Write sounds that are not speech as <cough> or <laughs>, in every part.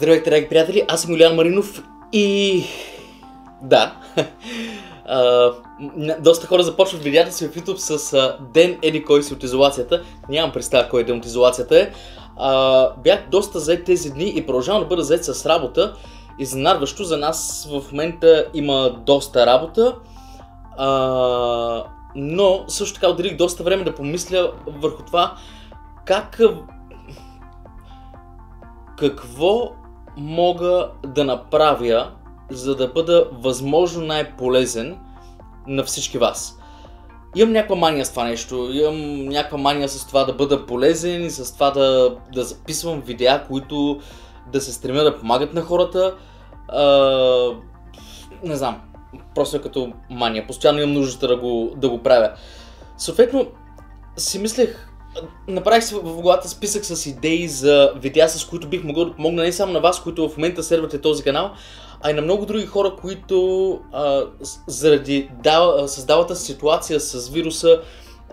Здравейте, драги приятели, аз съм Юлиан Маринов и... Да. А, доста хора започват видеята си в YouTube с а, Ден Еди кой си от изолацията. Нямам представа кой е ден от изолацията е. А, бях доста заед тези дни и продължавам да бъда заед с работа. Изненадващо за нас в момента има доста работа. А, но също така отделих доста време да помисля върху това как какво мога да направя, за да бъда възможно най-полезен на всички вас. Имам някаква мания с това нещо, имам някаква мания с това да бъда полезен и с това да, да записвам видеа, които да се стремя да помагат на хората. А, не знам, просто е като мания. Постоянно имам нуждата да го, да го правя. Съответно, си мислех Направих си в главата списък с идеи за видеа, с които бих могъл да помогна не само на вас, които в момента следвате този канал, а и на много други хора, които а, заради да, ситуация с вируса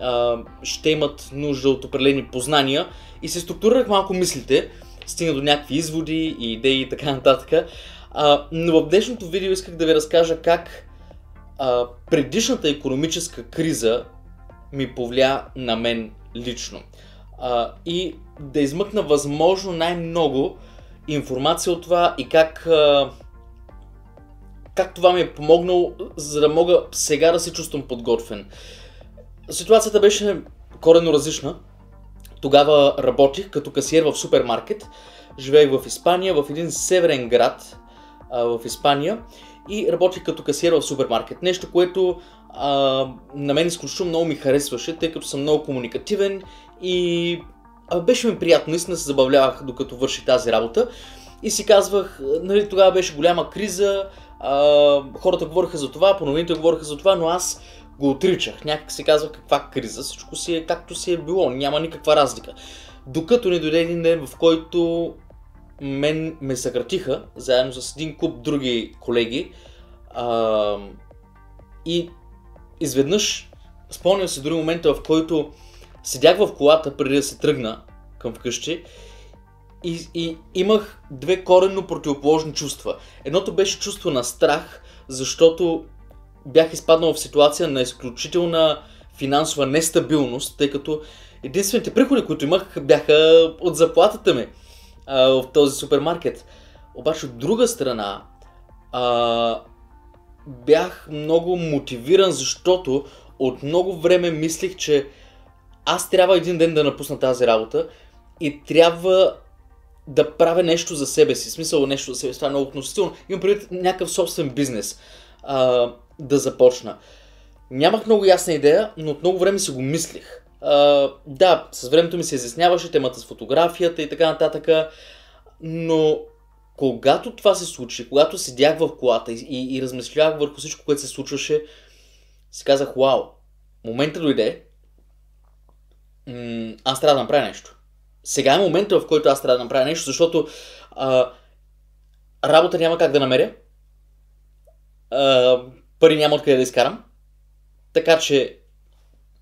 а, ще имат нужда от определени познания и се структурирах малко мислите, стигна до някакви изводи и идеи и така нататък. А, но в днешното видео исках да ви разкажа как а, предишната економическа криза ми повлия на мен лично. А, и да измъкна възможно най-много информация от това и как, а, как това ми е помогнало, за да мога сега да се чувствам подготвен. Ситуацията беше коренно различна. Тогава работих като касиер в супермаркет. Живеех в Испания, в един северен град а, в Испания и работих като касиер в супермаркет. Нещо, което а, на мен изключително много ми харесваше, тъй като съм много комуникативен и а, беше ми приятно, наистина се забавлявах докато върши тази работа. И си казвах, нали, тогава беше голяма криза, а, хората говориха за това, по новините говориха за това, но аз го отричах. Някак се казвах каква криза, всичко си е както си е било, няма никаква разлика. Докато не дойде един ден, в който мен ме съкратиха, заедно с един куп други колеги. А, и изведнъж, спомням се дори момента, в който седях в колата преди да се тръгна към вкъщи и, и имах две коренно противоположни чувства. Едното беше чувство на страх, защото бях изпаднал в ситуация на изключителна финансова нестабилност, тъй като единствените приходи, които имах, бяха от заплатата ми в този супермаркет. Обаче от друга страна, а, бях много мотивиран, защото от много време мислих, че аз трябва един ден да напусна тази работа и трябва да правя нещо за себе си. Смисъл нещо за себе си. Това е много относително. Имам предвид някакъв собствен бизнес а, да започна. Нямах много ясна идея, но от много време си го мислих. А, да, с времето ми се изясняваше темата с фотографията и така нататък, но когато това се случи, когато седях в колата и, и, и размислях върху всичко, което се случваше, си казах, вау, момента дойде, м- аз трябва да направя нещо. Сега е момента, в който аз трябва да направя нещо, защото а, работа няма как да намеря, а, пари няма откъде да изкарам, така че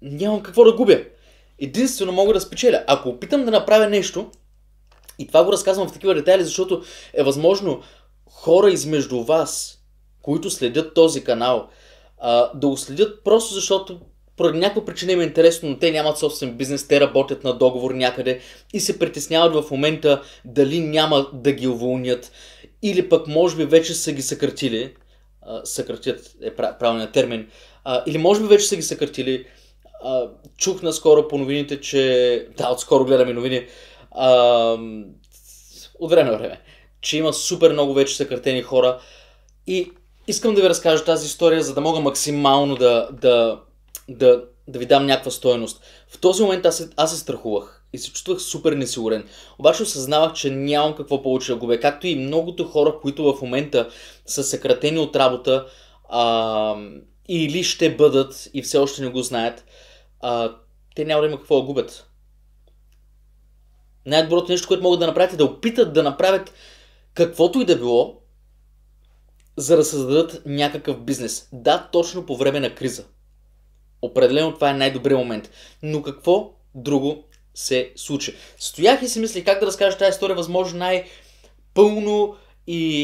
нямам какво да губя. Единствено мога да спечеля. Ако опитам да направя нещо, и това го разказвам в такива детайли, защото е възможно хора измежду вас, които следят този канал, да го следят просто защото поради някаква причина им е интересно, но те нямат собствен бизнес, те работят на договор някъде и се притесняват в момента дали няма да ги уволнят или пък може би вече са ги съкратили, съкратят е правилният термин, или може би вече са ги съкратили, а, чух наскоро по новините, че... Да, отскоро гледаме новини. А, от време на време. Че има супер много вече съкратени хора. И искам да ви разкажа тази история, за да мога максимално да, да, да, да ви дам някаква стоеност. В този момент аз, аз се страхувах и се чувствах супер несигурен. Обаче осъзнавах, че нямам какво получи да губя. Както и многото хора, които в момента са съкратени от работа а, или ще бъдат и все още не го знаят а, те няма да има какво да губят. Най-доброто нещо, което могат да направят е да опитат да направят каквото и да било, за да създадат някакъв бизнес. Да, точно по време на криза. Определено това е най-добрият момент. Но какво друго се случи? Стоях и си мислих как да разкажа тази история възможно най-пълно и,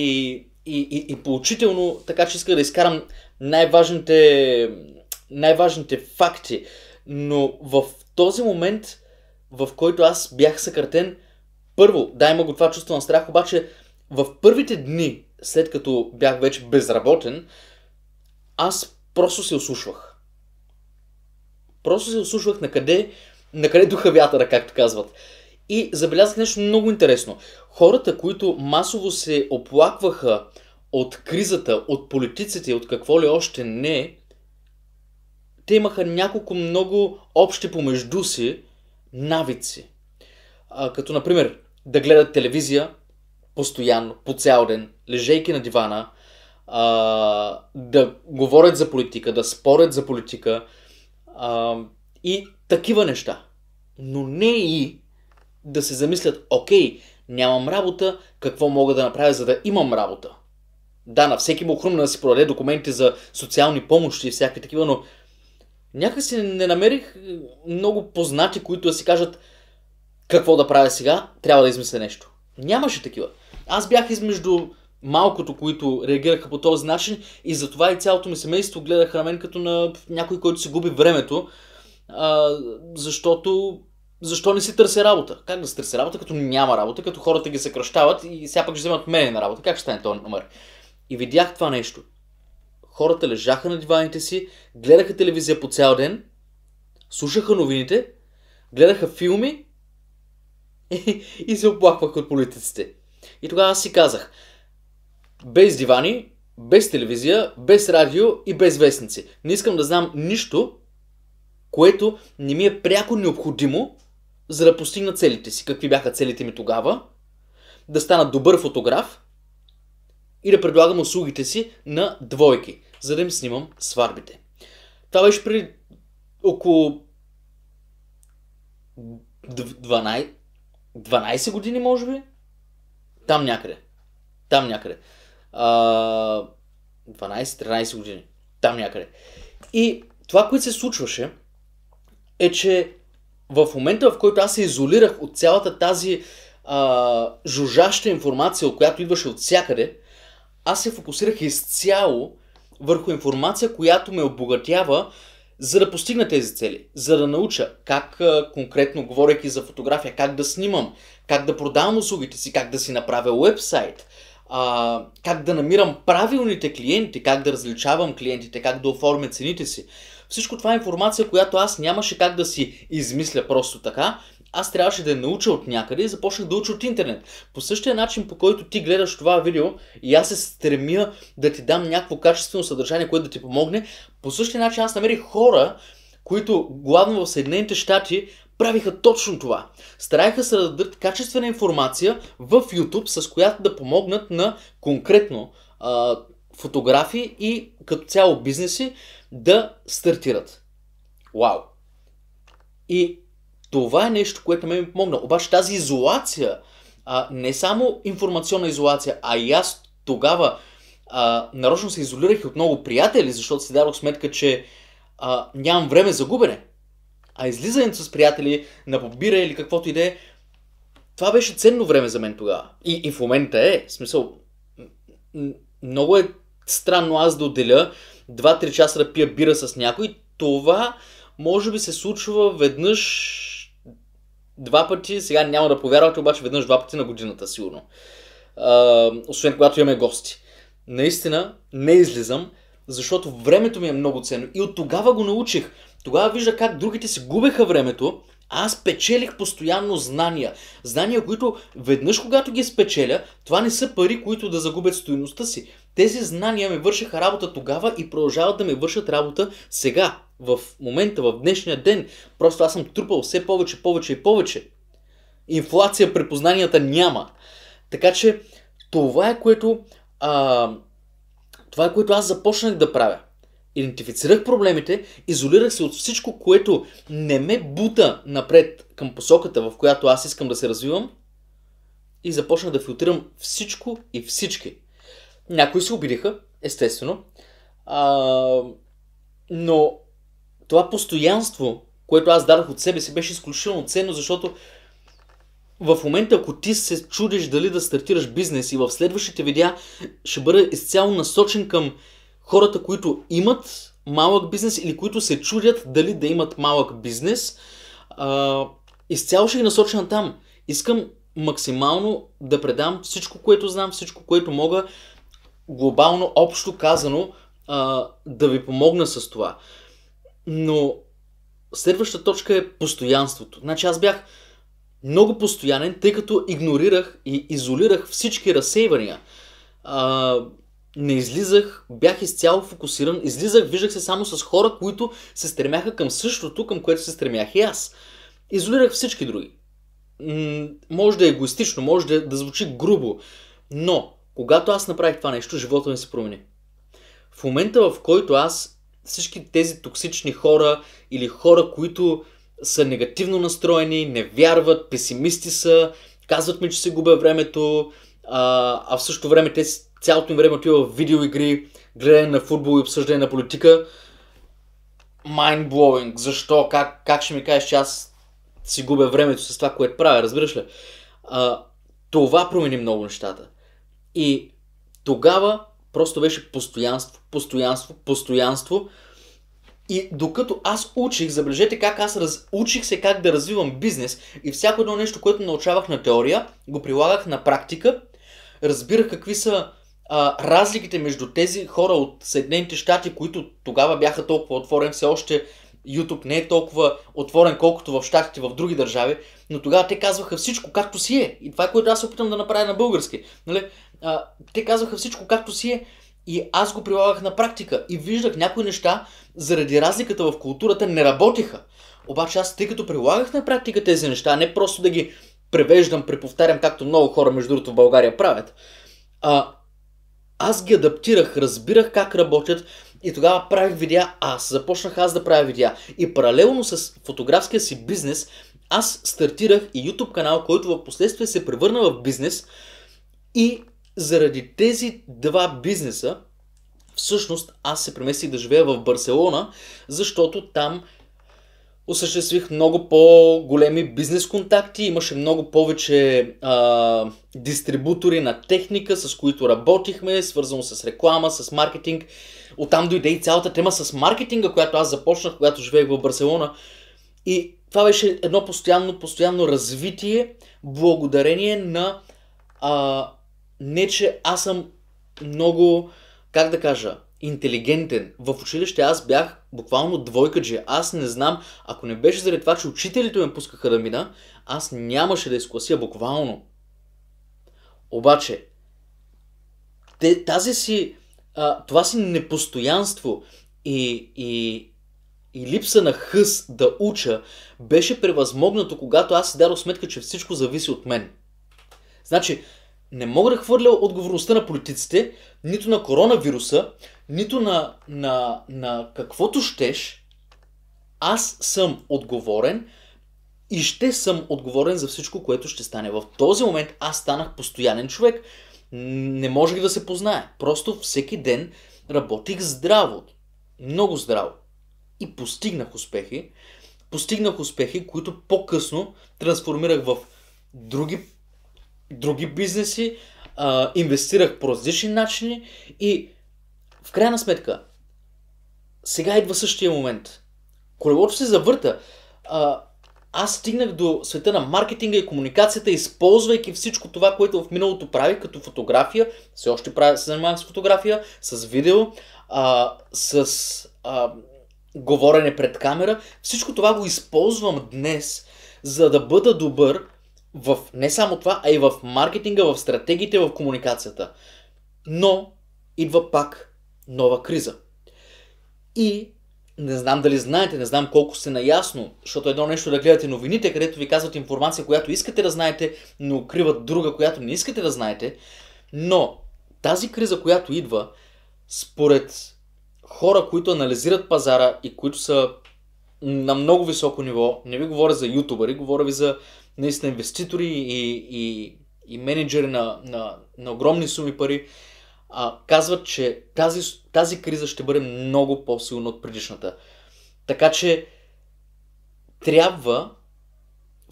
и, и, и поучително, така че иска да изкарам най-важните, най-важните факти. Но в този момент, в който аз бях съкратен, първо, да, има го това чувство на страх, обаче в първите дни, след като бях вече безработен, аз просто се ослушвах. Просто се ослушвах на къде, на къде духа вятъра, както казват. И забелязах нещо много интересно. Хората, които масово се оплакваха от кризата, от политиците, от какво ли още не, те имаха няколко много общи помежду си навици. А, като, например, да гледат телевизия постоянно, по цял ден, лежейки на дивана, а, да говорят за политика, да спорят за политика а, и такива неща. Но не и да се замислят, окей, нямам работа, какво мога да направя, за да имам работа. Да, на всеки му хрумна да си продаде документи за социални помощи и всякакви такива, но някакси не намерих е, много познати, които да си кажат какво да правя сега, трябва да измисля нещо. Нямаше такива. Аз бях измежду малкото, които реагираха по този начин и затова и цялото ми семейство гледаха на мен като на някой, който се губи времето, а, защото защо не си търся работа? Как да се търси работа, като няма работа, като хората ги съкръщават и сега пък ще вземат мене на работа? Как ще стане този номер? И видях това нещо хората лежаха на диваните си, гледаха телевизия по цял ден, слушаха новините, гледаха филми и, <laughs> и се оплакваха от политиците. И тогава аз си казах, без дивани, без телевизия, без радио и без вестници. Не искам да знам нищо, което не ми е пряко необходимо, за да постигна целите си. Какви бяха целите ми тогава? Да стана добър фотограф, и да предлагам услугите си на двойки, за да им снимам сварбите. Това беше при около 12, 12 години, може би. Там някъде. Там някъде. 12-13 години. Там някъде. И това, което се случваше, е, че в момента, в който аз се изолирах от цялата тази а, жужаща информация, от която идваше от всякъде, аз се фокусирах изцяло върху информация, която ме обогатява, за да постигна тези цели, за да науча как конкретно, говоряки за фотография, как да снимам, как да продавам услугите си, как да си направя уебсайт, как да намирам правилните клиенти, как да различавам клиентите, как да оформя цените си. Всичко това е информация, която аз нямаше как да си измисля просто така, аз трябваше да я науча от някъде и започнах да уча от интернет. По същия начин, по който ти гледаш това видео и аз се стремя да ти дам някакво качествено съдържание, което да ти помогне, по същия начин аз намерих хора, които главно в Съединените щати правиха точно това. Стараеха се да дадат качествена информация в YouTube, с която да помогнат на конкретно а, фотографи и като цяло бизнеси да стартират. Вау! И това е нещо, което ме ми помогна. Обаче тази изолация, а, не само информационна изолация, а и аз тогава а, нарочно се изолирах от много приятели, защото си дадох сметка, че а, нямам време за губене. А излизането с приятели на побира или каквото и да е, това беше ценно време за мен тогава. И, и в момента е, в смисъл, много е странно аз да отделя 2-3 часа да пия бира с някой. Това може би се случва веднъж два пъти, сега няма да повярвате, обаче веднъж два пъти на годината, сигурно. А, освен когато имаме гости. Наистина, не излизам, защото времето ми е много ценно. И от тогава го научих. Тогава вижда как другите си губеха времето, аз печелих постоянно знания. Знания, които веднъж когато ги спечеля, това не са пари, които да загубят стоиността си. Тези знания ми вършиха работа тогава и продължават да ми вършат работа сега в момента, в днешния ден, просто аз съм трупал все повече, повече и повече. Инфлация при познанията няма. Така че това е което, а, това е което аз започнах да правя. Идентифицирах проблемите, изолирах се от всичко, което не ме бута напред към посоката, в която аз искам да се развивам и започнах да филтрирам всичко и всички. Някои се обидиха, естествено, а, но това постоянство, което аз дадох от себе си, беше изключително ценно, защото в момента, ако ти се чудиш дали да стартираш бизнес и в следващите видеа ще бъде изцяло насочен към хората, които имат малък бизнес или които се чудят дали да имат малък бизнес, а, изцяло ще ги насочен там. Искам максимално да предам всичко, което знам, всичко, което мога, глобално, общо казано, а, да ви помогна с това. Но следващата точка е постоянството. Значи аз бях много постоянен, тъй като игнорирах и изолирах всички разсейвания. А, не излизах, бях изцяло фокусиран, излизах, виждах се само с хора, които се стремяха към същото, към което се стремях и аз. Изолирах всички други. М- може да е егоистично, може да, да звучи грубо, но когато аз направих това нещо, живота ми се промени. В момента, в който аз всички тези токсични хора или хора, които са негативно настроени, не вярват, песимисти са, казват ми, че се губя времето, а, а в същото време те цялото им време отива в видеоигри, гледане на футбол и обсъждане на политика. Mind Защо? Как, как ще ми кажеш, че аз си губя времето с това, което правя? Разбираш ли? А, това промени много нещата. И тогава Просто беше постоянство, постоянство, постоянство. И докато аз учих, забележете как аз раз... учих се как да развивам бизнес и всяко едно нещо, което научавах на теория, го прилагах на практика, разбирах какви са а, разликите между тези хора от Съединените щати, които тогава бяха толкова отворен, все още YouTube не е толкова отворен, колкото в щатите, в други държави, но тогава те казваха всичко както си е. И това е което аз опитам да направя на български. Нали? а, те казваха всичко както си е и аз го прилагах на практика и виждах някои неща, заради разликата в културата не работеха. Обаче аз, тъй като прилагах на практика тези неща, не просто да ги превеждам, преповтарям, както много хора, между другото, в България правят, а, аз ги адаптирах, разбирах как работят и тогава правих видеа аз. Започнах аз да правя видеа. И паралелно с фотографския си бизнес, аз стартирах и YouTube канал, който в последствие се превърна в бизнес и заради тези два бизнеса, всъщност аз се преместих да живея в Барселона, защото там осъществих много по-големи бизнес контакти, имаше много повече а, дистрибутори на техника, с които работихме, свързано с реклама, с маркетинг. Оттам дойде и цялата тема с маркетинга, която аз започнах, когато живеех в Барселона. И това беше едно постоянно, постоянно развитие, благодарение на а, не че аз съм много, как да кажа, интелигентен. В училище аз бях буквално двойка, джи. Аз не знам, ако не беше заради това, че учителите ме пускаха да мина, аз нямаше да изклася буквално. Обаче, тази си, това си непостоянство и, и, и липса на хъс да уча беше превъзмогнато, когато аз си дадох сметка, че всичко зависи от мен. Значи, не мога да хвърля отговорността на политиците, нито на коронавируса, нито на, на, на каквото щеш. Аз съм отговорен и ще съм отговорен за всичко, което ще стане. В този момент аз станах постоянен човек. Не можех да се познае. Просто всеки ден работих здраво. Много здраво. И постигнах успехи. Постигнах успехи, които по-късно трансформирах в други други бизнеси, а, инвестирах по различни начини и в крайна сметка сега идва същия момент. Колелото се завърта. А, аз стигнах до света на маркетинга и комуникацията, използвайки всичко това, което в миналото правих, като фотография, все още правя, се занимавам с фотография, с видео, а, с а, говорене пред камера. Всичко това го използвам днес, за да бъда добър в не само това, а и в маркетинга, в стратегиите, в комуникацията. Но идва пак нова криза. И не знам дали знаете, не знам колко сте наясно, защото едно нещо да гледате новините, където ви казват информация, която искате да знаете, но укриват друга, която не искате да знаете. Но тази криза, която идва, според хора, които анализират пазара и които са на много високо ниво, не ви говоря за ютубъри, говоря ви за наистина инвеститори и, и, и менеджери на, на, на огромни суми пари, а, казват, че тази, тази криза ще бъде много по-силна от предишната. Така че трябва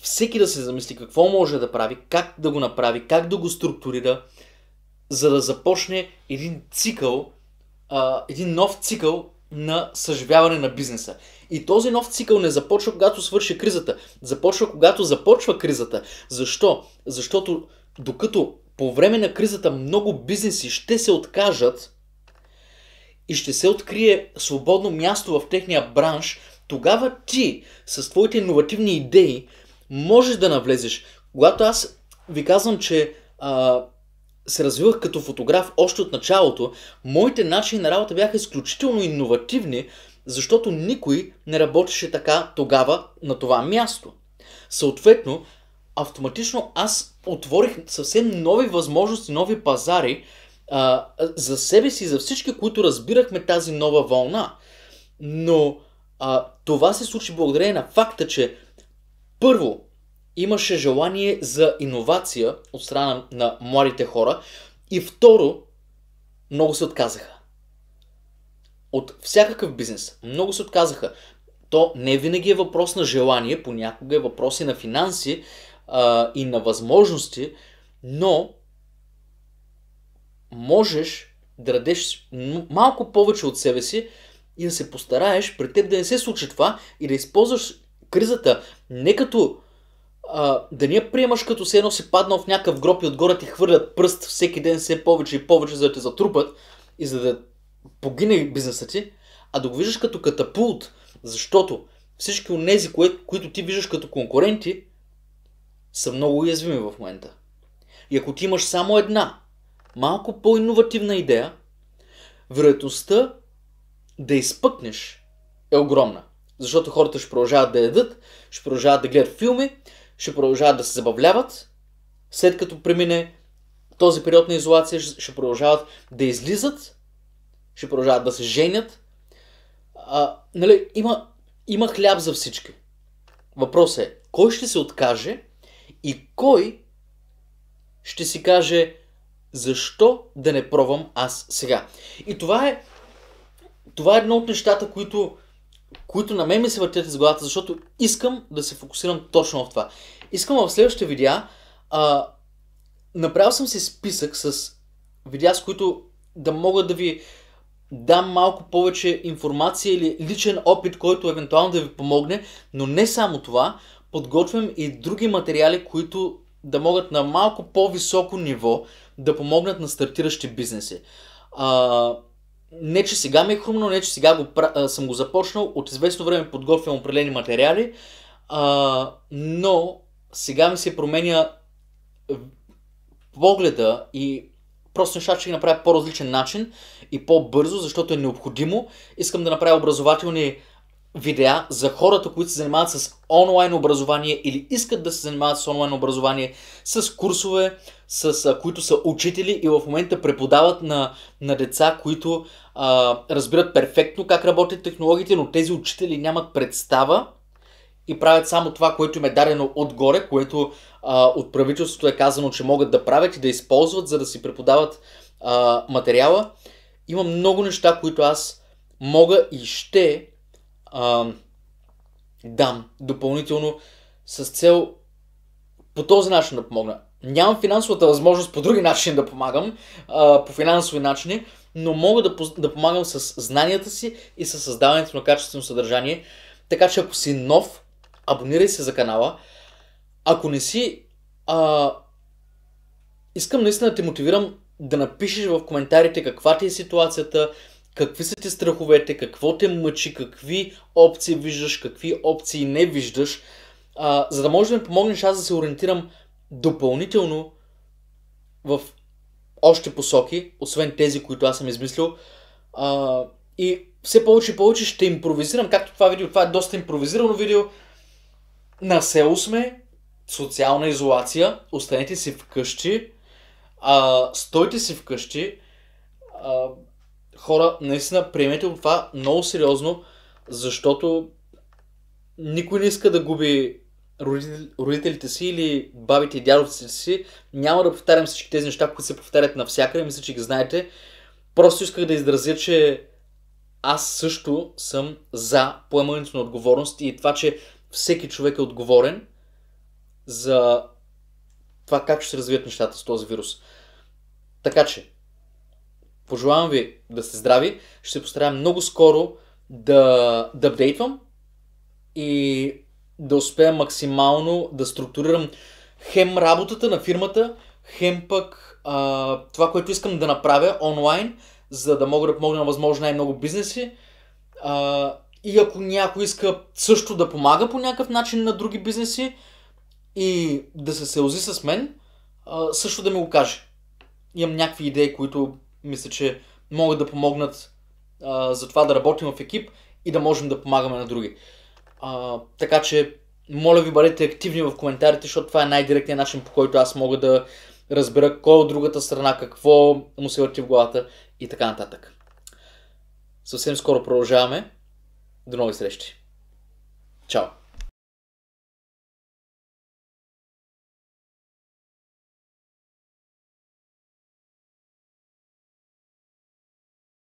всеки да се замисли какво може да прави, как да го направи, как да го структурира, за да започне един цикъл, а, един нов цикъл на съживяване на бизнеса. И този нов цикъл не започва когато свърши кризата, започва когато започва кризата. Защо? Защото докато по време на кризата много бизнеси ще се откажат и ще се открие свободно място в техния бранш, тогава ти с твоите иновативни идеи можеш да навлезеш. Когато аз ви казвам, че а, се развивах като фотограф още от началото, моите начини на работа бяха изключително иновативни, защото никой не работеше така тогава на това място. Съответно, автоматично аз отворих съвсем нови възможности, нови пазари а, за себе си, и за всички, които разбирахме тази нова вълна. Но а, това се случи благодарение на факта, че първо имаше желание за иновация от страна на младите хора и второ, много се отказаха. От всякакъв бизнес много се отказаха. То не винаги е въпрос на желание, понякога е въпрос и на финанси а, и на възможности, но можеш да дадеш малко повече от себе си и да се постараеш при теб да не се случи това и да използваш кризата не като а, да не я приемаш като се едно си паднал в някакъв гроб и отгоре ти хвърлят пръст всеки ден все повече и повече, за да те затрупат и за да погине бизнеса ти, а да го виждаш като катапулт, защото всички от нези, кои, които ти виждаш като конкуренти, са много уязвими в момента. И ако ти имаш само една, малко по-инновативна идея, вероятността да изпъкнеш е огромна. Защото хората ще продължават да ядат, ще продължават да гледат филми, ще продължават да се забавляват, след като премине този период на изолация, ще продължават да излизат, ще продължават да се женят. А, нали, има, има хляб за всички. Въпросът е, кой ще се откаже и кой ще си каже, защо да не пробвам аз сега? И това е, това е едно от нещата, които които на мен ми се въртят из главата, защото искам да се фокусирам точно в това. Искам в следващите видеа, а, направил съм си списък с видеа, с които да мога да ви дам малко повече информация или личен опит, който евентуално да ви помогне, но не само това, подготвям и други материали, които да могат на малко по-високо ниво да помогнат на стартиращи бизнеси. А, не че сега ми е хрумно, не че сега го, а, съм го започнал, от известно време подготвям определени материали, а, но сега ми се променя погледа и просто неща ще ги направя по-различен начин и по-бързо, защото е необходимо. Искам да направя образователни видеа за хората, които се занимават с онлайн образование или искат да се занимават с онлайн образование, с курсове, с, а, които са учители и в момента преподават на, на деца, които а, разбират перфектно как работят технологиите, но тези учители нямат представа и правят само това, което им е дадено отгоре, което а, от правителството е казано, че могат да правят и да използват, за да си преподават а, материала. Има много неща, които аз мога и ще а, дам допълнително с цел по този начин да помогна. Нямам финансовата възможност по други начини да помагам, а, по финансови начини, но мога да, да помагам с знанията си и с създаването на качествено съдържание. Така че ако си нов, абонирай се за канала. Ако не си, а, искам наистина да те мотивирам да напишеш в коментарите каква ти е ситуацията, какви са ти страховете, какво те мъчи, какви опции виждаш, какви опции не виждаш, а, за да можеш да ми помогнеш аз да се ориентирам допълнително в още посоки, освен тези, които аз съм измислил. А, и все повече и повече ще импровизирам, както това видео, това е доста импровизирано видео. На село сме, социална изолация, останете си вкъщи, а, стойте си вкъщи. А, хора, наистина, приемете това много сериозно, защото никой не иска да губи родителите си или бабите и дядовците си. Няма да повтарям всички тези неща, които се повтарят навсякъде, мисля, че ги знаете. Просто исках да изразя, че аз също съм за поемането на отговорност и това, че всеки човек е отговорен за това как ще се развият нещата с този вирус. Така че, пожелавам ви да сте здрави. Ще се постарая много скоро да, да апдейтвам и да успея максимално да структурирам хем работата на фирмата, хем пък а, това, което искам да направя онлайн, за да мога да помогна на възможно най-много бизнеси. А, и ако някой иска също да помага по някакъв начин на други бизнеси и да се сълзи с мен, а, също да ми го каже. Имам някакви идеи, които мисля, че могат да помогнат а, за това да работим в екип и да можем да помагаме на други. А, така че, моля ви, бъдете активни в коментарите, защото това е най-директният начин, по който аз мога да разбера кой е от другата страна, какво му се върти в главата и така нататък. Съвсем скоро продължаваме. До нови срещи. Чао!